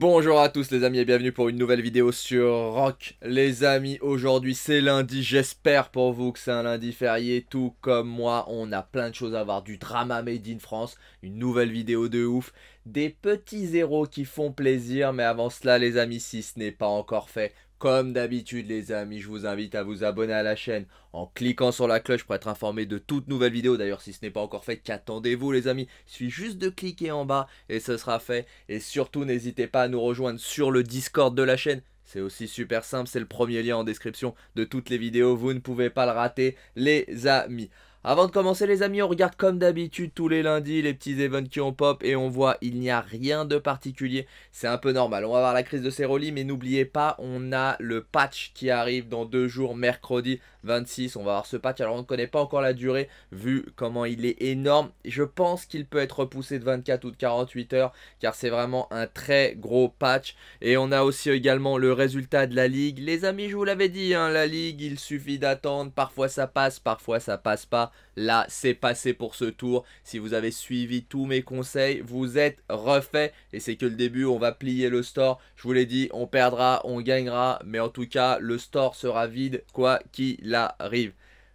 Bonjour à tous les amis et bienvenue pour une nouvelle vidéo sur Rock. Les amis, aujourd'hui c'est lundi, j'espère pour vous que c'est un lundi férié. Tout comme moi, on a plein de choses à voir, du drama made in France, une nouvelle vidéo de ouf, des petits héros qui font plaisir. Mais avant cela les amis, si ce n'est pas encore fait, comme d'habitude les amis, je vous invite à vous abonner à la chaîne en cliquant sur la cloche pour être informé de toutes nouvelles vidéos. D'ailleurs si ce n'est pas encore fait, qu'attendez-vous les amis Il suffit juste de cliquer en bas et ce sera fait. Et surtout n'hésitez pas à nous rejoindre sur le Discord de la chaîne. C'est aussi super simple, c'est le premier lien en description de toutes les vidéos, vous ne pouvez pas le rater les amis. Avant de commencer les amis, on regarde comme d'habitude tous les lundis les petits events qui ont pop et on voit il n'y a rien de particulier. C'est un peu normal, on va avoir la crise de Ceroli mais n'oubliez pas on a le patch qui arrive dans deux jours mercredi 26. On va avoir ce patch. Alors on ne connaît pas encore la durée vu comment il est énorme. Je pense qu'il peut être repoussé de 24 ou de 48 heures car c'est vraiment un très gros patch. Et on a aussi également le résultat de la ligue. Les amis, je vous l'avais dit, hein, la ligue, il suffit d'attendre. Parfois ça passe, parfois ça passe pas. Là, c'est passé pour ce tour. Si vous avez suivi tous mes conseils, vous êtes refait. Et c'est que le début, on va plier le store. Je vous l'ai dit, on perdra, on gagnera. Mais en tout cas, le store sera vide quoi qu'il arrive.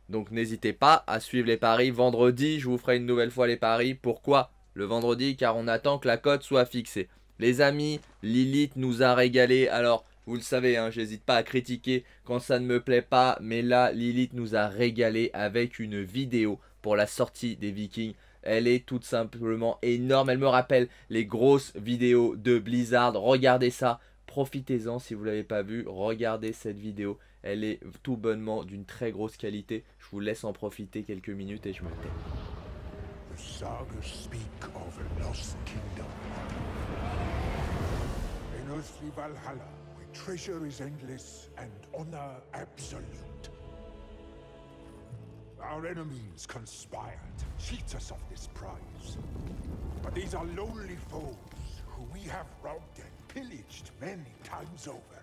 Donc n'hésitez pas à suivre les paris. Vendredi, je vous ferai une nouvelle fois les paris. Pourquoi le vendredi Car on attend que la cote soit fixée. Les amis, Lilith nous a régalé. Alors, vous le savez, hein, j'hésite pas à critiquer quand ça ne me plaît pas. Mais là, Lilith nous a régalé avec une vidéo pour la sortie des Vikings. Elle est tout simplement énorme. Elle me rappelle les grosses vidéos de Blizzard. Regardez ça. Profitez-en si vous ne l'avez pas vu. Regardez cette vidéo. Elle est tout bonnement d'une très grosse qualité. Je vous laisse en profiter quelques minutes et je me tais. The sagas speak of a lost kingdom. In earthly Valhalla, where treasure is endless and honor absolute. Our enemies conspired, cheat us of this prize. But these are lonely foes who we have robbed and pillaged many times over.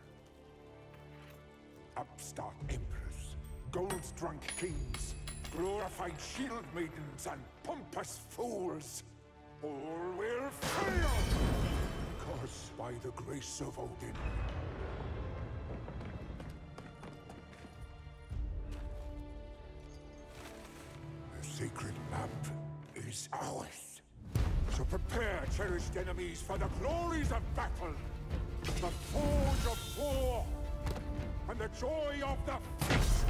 upstart emperors, gold-drunk kings, glorified shield maidens, and pompous fools. All will fail! Because by the grace of Odin, the sacred map is ours. So prepare, cherished enemies, for the glories of battle! The forge of war! and the joy of the feast.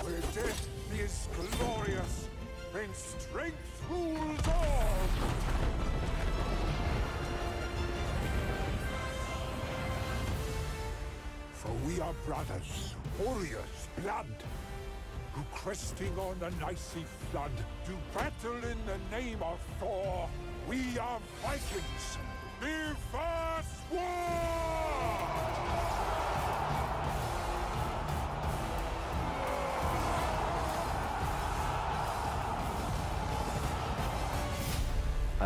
Where death is glorious, then strength rules all. For we are brothers, warriors, blood, who cresting on an icy flood, do battle in the name of Thor. We are Vikings. Live fast war!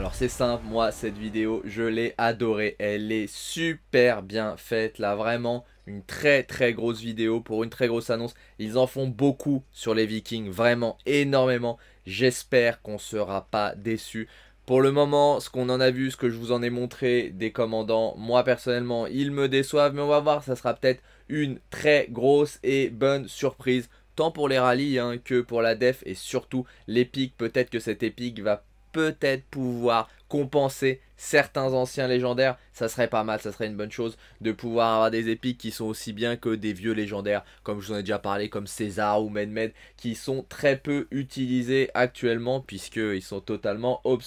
Alors c'est simple, moi cette vidéo je l'ai adorée, elle est super bien faite là vraiment une très très grosse vidéo pour une très grosse annonce. Ils en font beaucoup sur les Vikings, vraiment énormément. J'espère qu'on ne sera pas déçu. Pour le moment, ce qu'on en a vu, ce que je vous en ai montré des commandants, moi personnellement, ils me déçoivent, mais on va voir, ça sera peut-être une très grosse et bonne surprise tant pour les rallyes hein, que pour la def et surtout l'épique. Peut-être que cette épique va peut-être pouvoir compenser certains anciens légendaires, ça serait pas mal, ça serait une bonne chose de pouvoir avoir des épiques qui sont aussi bien que des vieux légendaires, comme je vous en ai déjà parlé, comme César ou Medmed, qui sont très peu utilisés actuellement puisqu'ils sont totalement obsolètes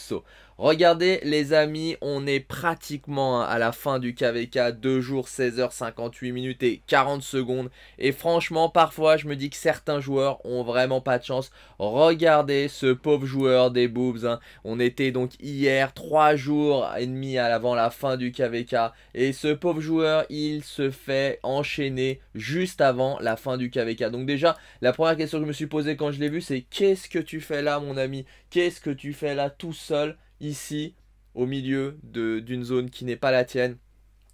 Regardez les amis, on est pratiquement à la fin du KVK, 2 jours, 16h58 minutes et 40 secondes. Et franchement, parfois, je me dis que certains joueurs ont vraiment pas de chance. Regardez ce pauvre joueur des boobs. Hein. On était donc hier 3 jours et demi avant la fin du KVK. Et ce pauvre joueur, il se fait enchaîner juste avant la fin du KVK. Donc déjà, la première question que je me suis posée quand je l'ai vu, c'est qu'est-ce que tu fais là, mon ami Qu'est-ce que tu fais là tout seul, ici, au milieu d'une zone qui n'est pas la tienne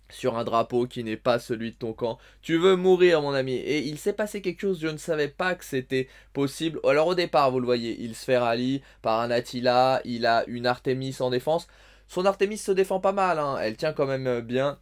sur un drapeau qui n'est pas celui de ton camp. Tu veux mourir mon ami. Et il s'est passé quelque chose, je ne savais pas que c'était possible. Alors au départ, vous le voyez, il se fait rallye par un Attila, il a une Artemis en défense. Son Artemis se défend pas mal, hein. elle tient quand même euh, bien.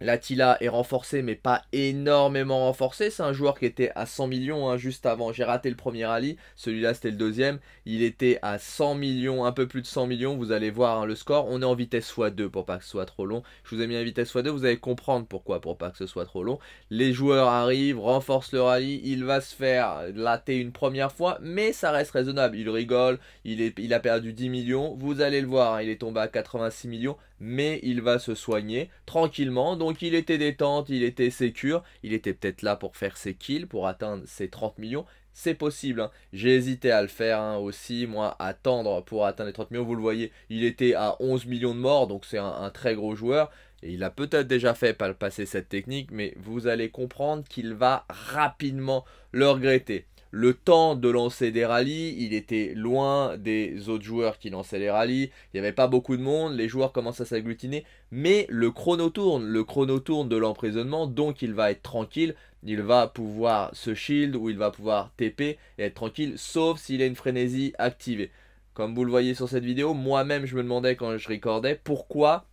L'Attila est renforcé, mais pas énormément renforcé. C'est un joueur qui était à 100 millions hein, juste avant. J'ai raté le premier rallye, celui-là c'était le deuxième. Il était à 100 millions, un peu plus de 100 millions. Vous allez voir hein, le score. On est en vitesse x2 pour pas que ce soit trop long. Je vous ai mis en vitesse x2, vous allez comprendre pourquoi pour pas que ce soit trop long. Les joueurs arrivent, renforcent le rallye. Il va se faire latter une première fois, mais ça reste raisonnable. Il rigole, il, est, il a perdu 10 millions. Vous allez le voir, hein. il est tombé à 86 millions mais il va se soigner tranquillement. Donc il était détente, il était sécure, il était peut-être là pour faire ses kills, pour atteindre ses 30 millions. C'est possible, hein. j'ai hésité à le faire hein, aussi, moi, attendre pour atteindre les 30 millions. Vous le voyez, il était à 11 millions de morts, donc c'est un, très gros joueur. Et il a peut-être déjà fait passer cette technique, mais vous allez comprendre qu'il va rapidement le regretter le temps de lancer des rallyes, il était loin des autres joueurs qui lançaient les rallyes, il n'y avait pas beaucoup de monde, les joueurs commencent à s'agglutiner, mais le chrono tourne, le chrono tourne de l'emprisonnement, donc il va être tranquille, il va pouvoir se shield ou il va pouvoir TP et être tranquille, sauf s'il a une frénésie activée. Comme vous le voyez sur cette vidéo, moi-même je me demandais quand je recordais pourquoi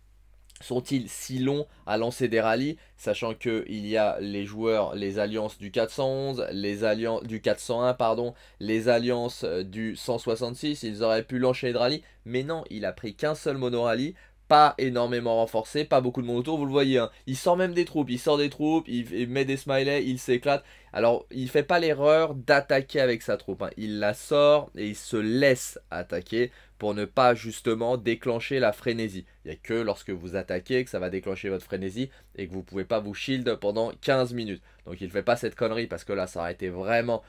sont-ils si longs à lancer des rallyes, sachant qu'il y a les joueurs, les alliances du 411, les alliances du 401, pardon, les alliances euh, du 166, ils auraient pu lancer des rallye, mais non, il a pris qu'un seul mono rallye, pas énormément renforcé, pas beaucoup de monde autour, vous le voyez, hein. il sort même des troupes, il sort des troupes, il, met des smileys, il s'éclate, alors il fait pas l'erreur d'attaquer avec sa troupe, hein. il la sort et il se laisse attaquer, pour ne pas justement déclencher la frénésie. Il n'y a que lorsque vous attaquez que ça va déclencher votre frénésie et que vous ne pouvez pas vous shield pendant 15 minutes. Donc il ne fait pas cette connerie parce que là ça aurait été vraiment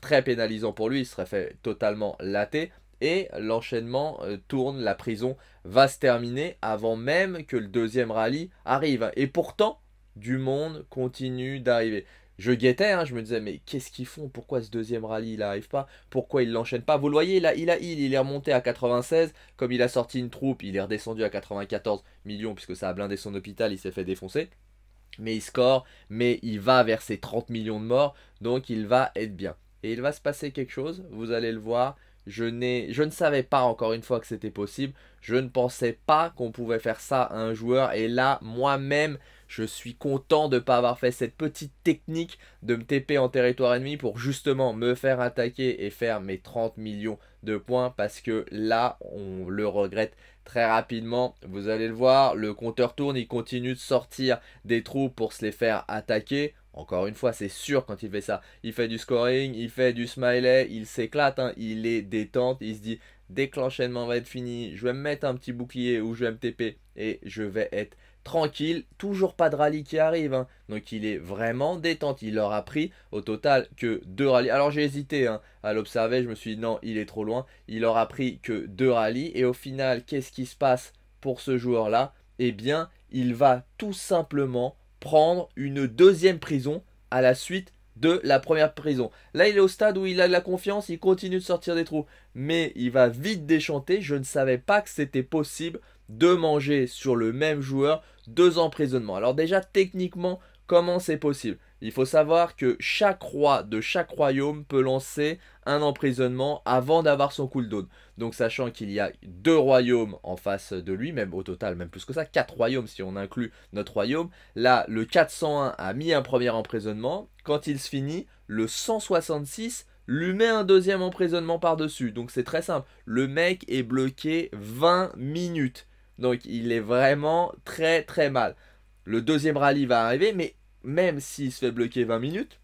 très pénalisant pour lui, il serait fait totalement laté et l'enchaînement euh, tourne, la prison va se terminer avant même que le deuxième rallye arrive. Et pourtant, du monde continue d'arriver je guettais, hein, je me disais, mais qu'est-ce qu'ils font Pourquoi ce deuxième rallye, il n'arrive pas Pourquoi il l'enchaîne pas Vous le voyez, là, il a il, il est remonté à 96, comme il a sorti une troupe, il est redescendu à 94 millions, puisque ça a blindé son hôpital, il s'est fait défoncer. Mais il score, mais il va vers ses 30 millions de morts, donc il va être bien. Et il va se passer quelque chose, vous allez le voir, je, je, ne savais pas encore une fois que c'était possible. Je ne pensais pas qu'on pouvait faire ça à un joueur. Et là, moi-même, je suis content de ne pas avoir fait cette petite technique de me TP en territoire ennemi pour justement me faire attaquer et faire mes 30 millions de points parce que là, on le regrette très rapidement. Vous allez le voir, le compteur tourne, il continue de sortir des trous pour se les faire attaquer. Encore une fois, c'est sûr quand il fait ça. Il fait du scoring, il fait du smiley, il s'éclate, hein, il est détente, il se dit dès que l'enchaînement va être fini, je vais me mettre un petit bouclier ou je vais me TP et je vais être tranquille, toujours pas de rallye qui arrive. Hein. Donc il est vraiment détente. Il leur a pris au total que deux rallyes. Alors j'ai hésité hein, à l'observer, je me suis dit non, il est trop loin. Il a pris que deux rallyes. Et au final, qu'est-ce qui se passe pour ce joueur-là Eh bien, il va tout simplement prendre une deuxième prison à la suite de la première prison. Là, il est au stade où il a de la confiance, il continue de sortir des trous, mais il va vite déchanter. Je ne savais pas que c'était possible de manger sur le même joueur deux emprisonnements. Alors déjà, techniquement, comment c'est possible Il faut savoir que chaque roi de chaque royaume peut lancer un emprisonnement avant d'avoir son cooldown. Donc sachant qu'il y a deux royaumes en face de lui, même au total, même plus que ça, quatre royaumes si on inclut notre royaume. Là, le 401 a mis un premier emprisonnement. Quand il se finit, le 166 lui met un deuxième emprisonnement par-dessus. Donc c'est très simple. Le mec est bloqué 20 minutes. Donc il est vraiment très très mal. Le deuxième rallye va arriver, mais même s'il se fait bloquer 20 minutes,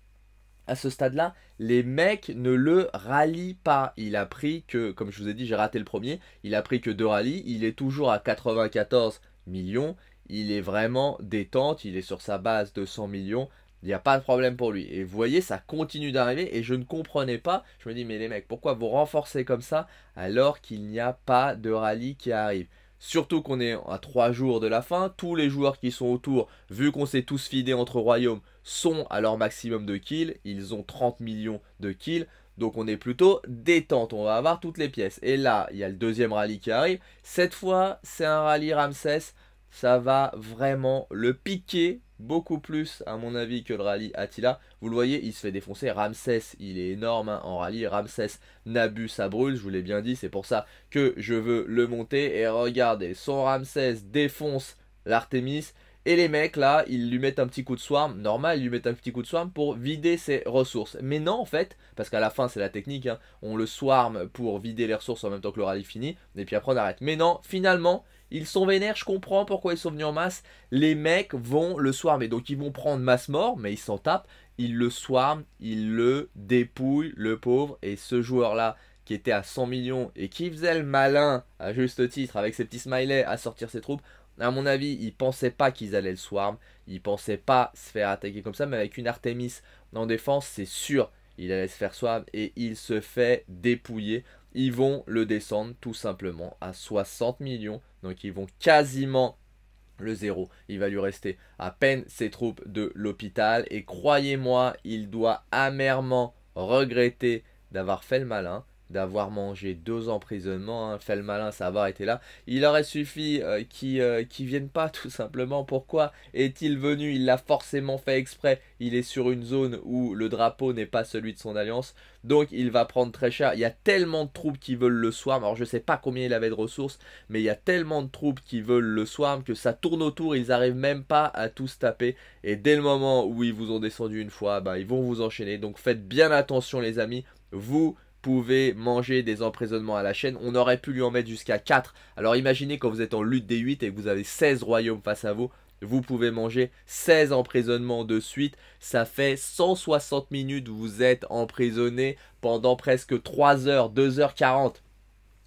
à ce stade-là, les mecs ne le rallient pas. Il a pris que, comme je vous ai dit, j'ai raté le premier, il a pris que deux rallyes, il est toujours à 94 millions, il est vraiment détente, il est sur sa base de 100 millions, il n'y a pas de problème pour lui. Et vous voyez, ça continue d'arriver et je ne comprenais pas. Je me dis, mais les mecs, pourquoi vous renforcez comme ça alors qu'il n'y a pas de rallye qui arrive Surtout qu'on est à 3 jours de la fin, tous les joueurs qui sont autour, vu qu'on s'est tous fidés entre royaumes, sont à leur maximum de kills, ils ont 30 millions de kills, donc on est plutôt détente, on va avoir toutes les pièces. Et là, il y a le deuxième rallye qui arrive, cette fois c'est un rallye Ramsès, ça va vraiment le piquer beaucoup plus à mon avis que le rallye Attila. Vous le voyez, il se fait défoncer. Ramsès, il est énorme hein, en rallye. Ramsès, Nabu, ça brûle, je vous l'ai bien dit, c'est pour ça que je veux le monter. Et regardez, son Ramsès défonce l'Artemis. Et les mecs là, ils lui mettent un petit coup de swarm, normal, ils lui mettent un petit coup de swarm pour vider ses ressources. Mais non en fait, parce qu'à la fin c'est la technique, hein, on le swarm pour vider les ressources en même temps que le rallye finit, et puis après on arrête. Mais non, finalement, ils sont vénères, je comprends pourquoi ils sont venus en masse. Les mecs vont le swarmer. Donc ils vont prendre masse mort, mais ils s'en tapent. Ils le swarm, ils le dépouillent, le pauvre. Et ce joueur-là, qui était à 100 millions et qui faisait le malin, à juste titre, avec ses petits smileys, à sortir ses troupes, à mon avis, ils pensaient pas qu'ils allaient le swarm. Ils pensaient pas se faire attaquer comme ça, mais avec une Artemis en défense, c'est sûr, il allait se faire swarm et il se fait dépouiller. Ils vont le descendre tout simplement à 60 millions. Donc ils vont quasiment le zéro. Il va lui rester à peine ses troupes de l'hôpital. Et croyez-moi, il doit amèrement regretter d'avoir fait le malin d'avoir mangé deux emprisonnements. Hein. Fait le malin, ça va, était là. Il aurait suffi euh, qu'il viennent euh, vienne pas, tout simplement. Pourquoi est-il venu Il l'a forcément fait exprès. Il est sur une zone où le drapeau n'est pas celui de son alliance. Donc il va prendre très cher. Il y a tellement de troupes qui veulent le swarm. Alors je ne sais pas combien il avait de ressources, mais il y a tellement de troupes qui veulent le swarm que ça tourne autour. Ils arrivent même pas à tous taper. Et dès le moment où ils vous ont descendu une fois, bah, ils vont vous enchaîner. Donc faites bien attention les amis. Vous pouvez manger des emprisonnements à la chaîne. On aurait pu lui en mettre jusqu'à 4. Alors imaginez quand vous êtes en lutte des 8 et que vous avez 16 royaumes face à vous. Vous pouvez manger 16 emprisonnements de suite. Ça fait 160 minutes. Vous êtes emprisonné pendant presque 3 heures, 2h40.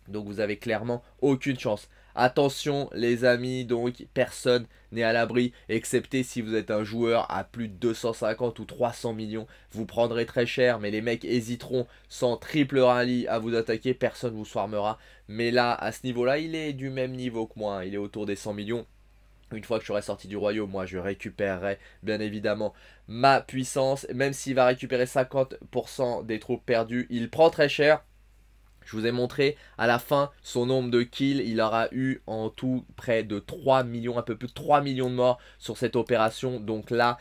Donc vous avez clairement aucune chance. Attention les amis, donc personne n'est à l'abri, excepté si vous êtes un joueur à plus de 250 ou 300 millions, vous prendrez très cher, mais les mecs hésiteront sans triple rallye à vous attaquer, personne ne vous swarmera. Mais là, à ce niveau-là, il est du même niveau que moi, hein. il est autour des 100 millions. Une fois que je serai sorti du royaume, moi je récupérerai bien évidemment ma puissance. Même s'il va récupérer 50% des troupes perdues, il prend très cher. Je vous ai montré à la fin son nombre de kills. Il aura eu en tout près de 3 millions, un peu plus de 3 millions de morts sur cette opération. Donc là,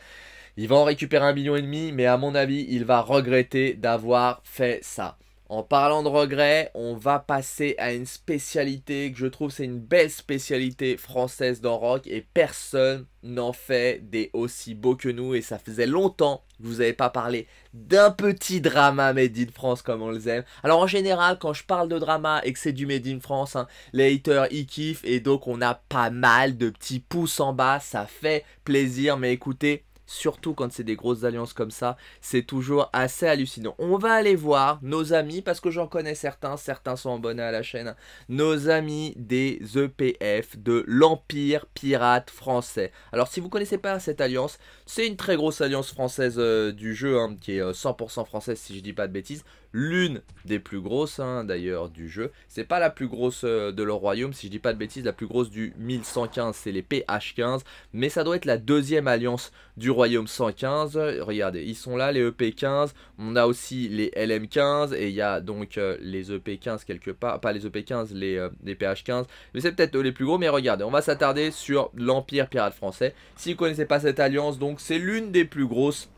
il va en récupérer un million et demi, mais à mon avis, il va regretter d'avoir fait ça. En parlant de regrets, on va passer à une spécialité que je trouve c'est une belle spécialité française dans rock et personne n'en fait des aussi beaux que nous et ça faisait longtemps que vous n'avez pas parlé d'un petit drama Made in France comme on les aime. Alors en général quand je parle de drama et que c'est du Made in France, hein, les haters y kiffent et donc on a pas mal de petits pouces en bas, ça fait plaisir mais écoutez surtout quand c'est des grosses alliances comme ça, c'est toujours assez hallucinant. On va aller voir nos amis, parce que j'en connais certains, certains sont abonnés à la chaîne, nos amis des EPF, de l'Empire Pirate Français. Alors si vous connaissez pas cette alliance, c'est une très grosse alliance française euh, du jeu, hein, qui est 100% euh, française si je dis pas de bêtises l'une des plus grosses hein, d'ailleurs du jeu. C'est pas la plus grosse euh, de leur royaume, si je dis pas de bêtises, la plus grosse du 1115, c'est les PH15, mais ça doit être la deuxième alliance du royaume 115. Regardez, ils sont là les EP15, on a aussi les LM15 et il y a donc euh, les EP15 quelque part, pas les EP15, les, euh, PH15, mais c'est peut-être les plus gros, mais regardez, on va s'attarder sur l'Empire pirate français. Si vous connaissez pas cette alliance, donc c'est l'une des plus grosses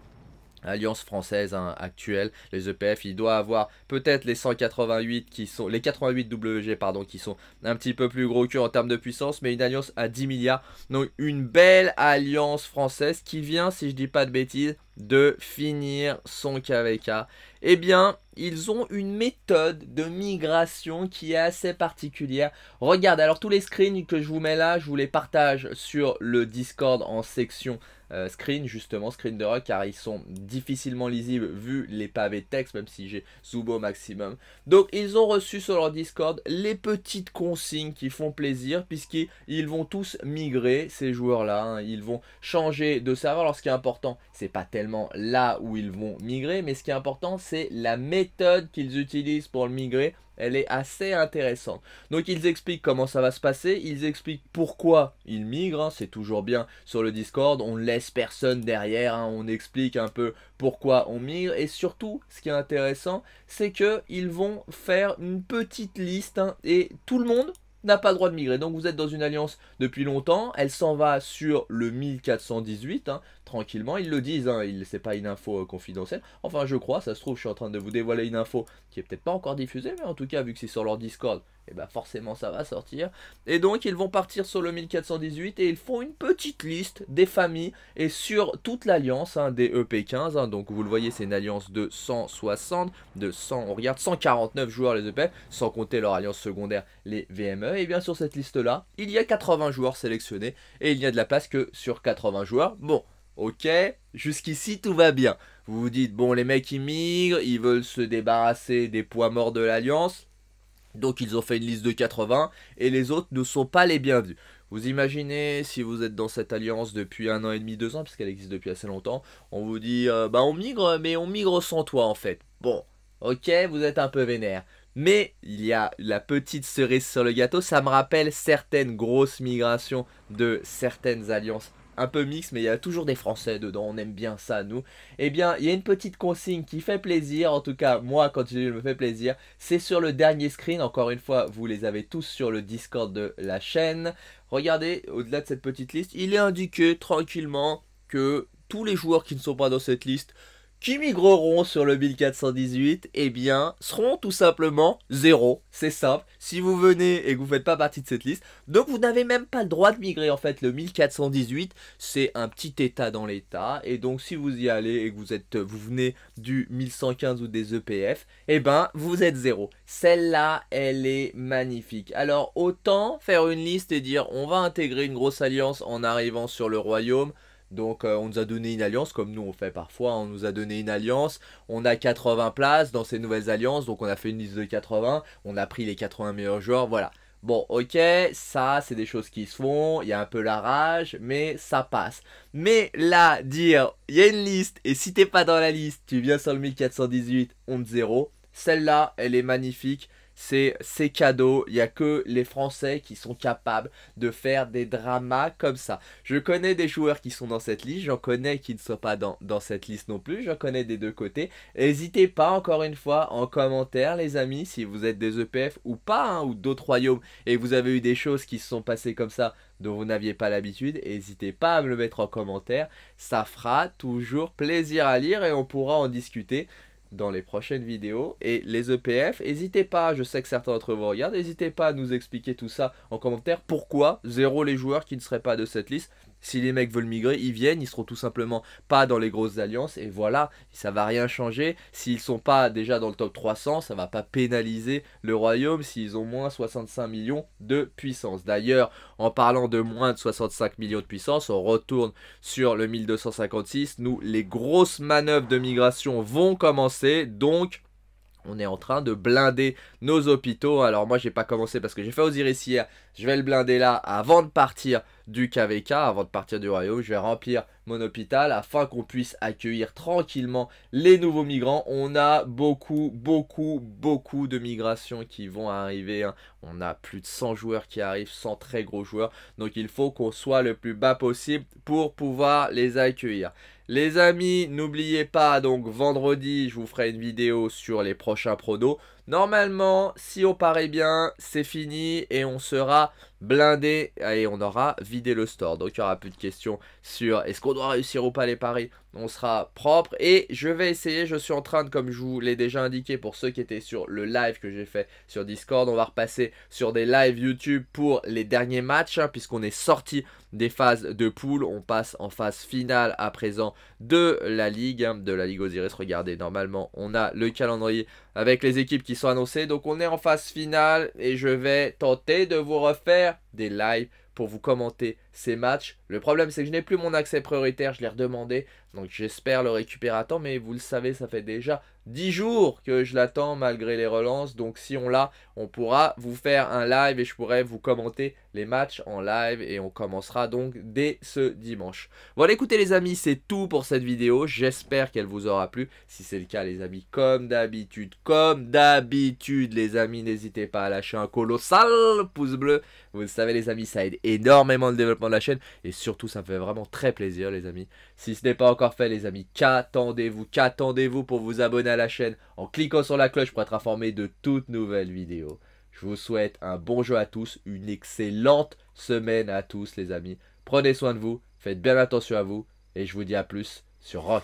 Alliance française hein, actuelle, les EPF, il doit avoir peut-être les 188 qui sont, les 88 WG pardon, qui sont un petit peu plus gros que en termes de puissance, mais une alliance à 10 milliards. Donc une belle alliance française qui vient, si je dis pas de bêtises, de finir son KVK, eh bien, ils ont une méthode de migration qui est assez particulière. Regarde, alors tous les screens que je vous mets là, je vous les partage sur le Discord en section euh, screen, justement, screen de rock, car ils sont difficilement lisibles vu les pavés de texte, même si j'ai zoom au maximum. Donc, ils ont reçu sur leur Discord les petites consignes qui font plaisir, puisqu'ils vont tous migrer, ces joueurs-là. Hein. Ils vont changer de serveur. Alors, ce qui est important, c'est pas tellement là où ils vont migrer, mais ce qui est important, c'est la méthode qu'ils utilisent pour le migrer. Elle est assez intéressante. Donc ils expliquent comment ça va se passer, ils expliquent pourquoi ils migrent, hein, c'est toujours bien sur le Discord, on laisse personne derrière, hein, on explique un peu pourquoi on migre, et surtout ce qui est intéressant, c'est qu'ils vont faire une petite liste, hein, et tout le monde, n'a pas le droit de migrer. Donc vous êtes dans une alliance depuis longtemps, elle s'en va sur le 1418, tranquillement. Ils le disent, hein, c'est pas une info euh, confidentielle. Enfin, je crois, ça se trouve, je suis en train de vous dévoiler une info qui est peut-être pas encore diffusée, mais en tout cas, vu que c'est sur leur Discord, et eh ben, forcément ça va sortir. Et donc ils vont partir sur le 1418 et ils font une petite liste des familles et sur toute l'alliance hein, des EP15. Hein. donc vous le voyez c'est une alliance de 160, de 100, on regarde 149 joueurs les EP, sans compter leur alliance secondaire les VME. Et bien sur cette liste là, il y a 80 joueurs sélectionnés et il n'y a de la place que sur 80 joueurs. Bon, Ok Jusqu'ici, tout va bien. Vous vous dites, bon, les mecs, ils migrent, ils veulent se débarrasser des poids morts de l'Alliance. Donc, ils ont fait une liste de 80 et les autres ne sont pas les bienvenus. Vous imaginez si vous êtes dans cette alliance depuis un an et demi, deux ans, puisqu'elle existe depuis assez longtemps, on vous dit euh, bah on migre, mais on migre sans toi en fait. Bon, ok, vous êtes un peu vénère. Mais il y a la petite cerise sur le gâteau, ça me rappelle certaines grosses migrations de certaines alliances un peu mixte, mais il y a toujours des Français dedans, on aime bien ça, nous. Eh bien, il y a une petite consigne qui fait plaisir, en tout cas, moi, quand je me fais plaisir, c'est sur le dernier screen, encore une fois, vous les avez tous sur le Discord de la chaîne. Regardez, au-delà de cette petite liste, il est indiqué tranquillement que tous les joueurs qui ne sont pas dans cette liste qui migreront sur le 1418, eh bien, seront tout simplement zéro. C'est simple. Si vous venez et que vous ne faites pas partie de cette liste, donc vous n'avez même pas le droit de migrer en fait. Le 1418, c'est un petit état dans l'état. Et donc, si vous y allez et que vous, êtes, vous venez du 1115 ou des EPF, eh ben, vous êtes zéro. Celle-là, elle est magnifique. Alors, autant faire une liste et dire on va intégrer une grosse alliance en arrivant sur le royaume. Donc euh, on nous a donné une alliance, comme nous on fait parfois, hein. on nous a donné une alliance, on a 80 places dans ces nouvelles alliances, donc on a fait une liste de 80, on a pris les 80 meilleurs joueurs, voilà. Bon, ok, ça, c'est des choses qui se font, il y a un peu la rage, mais ça passe. Mais là, dire, il y a une liste, et si t'es pas dans la liste, tu viens sur le 1418, on te zéro. Celle-là, elle est magnifique c'est ces cadeau. Il n'y a que les Français qui sont capables de faire des dramas comme ça. Je connais des joueurs qui sont dans cette liste, j'en connais qui ne sont pas dans, dans cette liste non plus, j'en connais des deux côtés. N'hésitez pas encore une fois en commentaire les amis, si vous êtes des EPF ou pas, hein, ou d'autres royaumes, et vous avez eu des choses qui se sont passées comme ça dont vous n'aviez pas l'habitude, n'hésitez pas à me le mettre en commentaire, ça fera toujours plaisir à lire et on pourra en discuter dans les prochaines vidéos. Et les EPF, n'hésitez pas, je sais que certains d'entre vous regardent, n'hésitez pas à nous expliquer tout ça en commentaire. Pourquoi zéro les joueurs qui ne seraient pas de cette liste si les mecs veulent migrer, ils viennent, ils seront tout simplement pas dans les grosses alliances et voilà, ça va rien changer. S'ils sont pas déjà dans le top 300, ça va pas pénaliser le royaume s'ils ont moins 65 millions de puissance. D'ailleurs, en parlant de moins de 65 millions de puissance, on retourne sur le 1256. Nous, les grosses manœuvres de migration vont commencer, donc on est en train de blinder nos hôpitaux. Alors moi j'ai pas commencé parce que j'ai fait Osiris hier. Je vais le blinder là avant de partir du KVK, avant de partir du royaume. Je vais remplir mon hôpital afin qu'on puisse accueillir tranquillement les nouveaux migrants. On a beaucoup, beaucoup, beaucoup de migrations qui vont arriver. Hein. On a plus de 100 joueurs qui arrivent, 100 très gros joueurs. Donc il faut qu'on soit le plus bas possible pour pouvoir les accueillir. Les amis, n'oubliez pas, donc vendredi, je vous ferai une vidéo sur les prochains prodos. Normalement, si on paraît bien, c'est fini et on sera blindé et on aura vidé le store. Donc, il n'y aura plus de questions sur est-ce qu'on doit réussir ou pas les paris on sera propre et je vais essayer, je suis en train de, comme je vous l'ai déjà indiqué pour ceux qui étaient sur le live que j'ai fait sur Discord, on va repasser sur des lives YouTube pour les derniers matchs hein, puisqu'on est sorti des phases de poule, on passe en phase finale à présent de la Ligue, hein, de la Ligue Osiris, regardez normalement on a le calendrier avec les équipes qui sont annoncées donc on est en phase finale et je vais tenter de vous refaire des lives pour vous commenter ces matchs. Le problème, c'est que je n'ai plus mon accès prioritaire, je l'ai redemandé, donc j'espère le récupérer à temps, mais vous le savez, ça fait déjà 10 jours que je l'attends malgré les relances. Donc si on l'a, on pourra vous faire un live et je pourrai vous commenter les matchs en live et on commencera donc dès ce dimanche. Voilà, écoutez les amis, c'est tout pour cette vidéo. J'espère qu'elle vous aura plu. Si c'est le cas les amis, comme d'habitude, comme d'habitude les amis, n'hésitez pas à lâcher un colossal pouce bleu. Vous le savez les amis, ça aide énormément le développement de la chaîne et surtout ça me fait vraiment très plaisir les amis. Si ce n'est pas encore fait les amis, qu'attendez-vous Qu'attendez-vous pour vous abonner la chaîne en cliquant sur la cloche pour être informé de toutes nouvelles vidéos. Je vous souhaite un bon jeu à tous, une excellente semaine à tous les amis. Prenez soin de vous, faites bien attention à vous et je vous dis à plus sur Rock.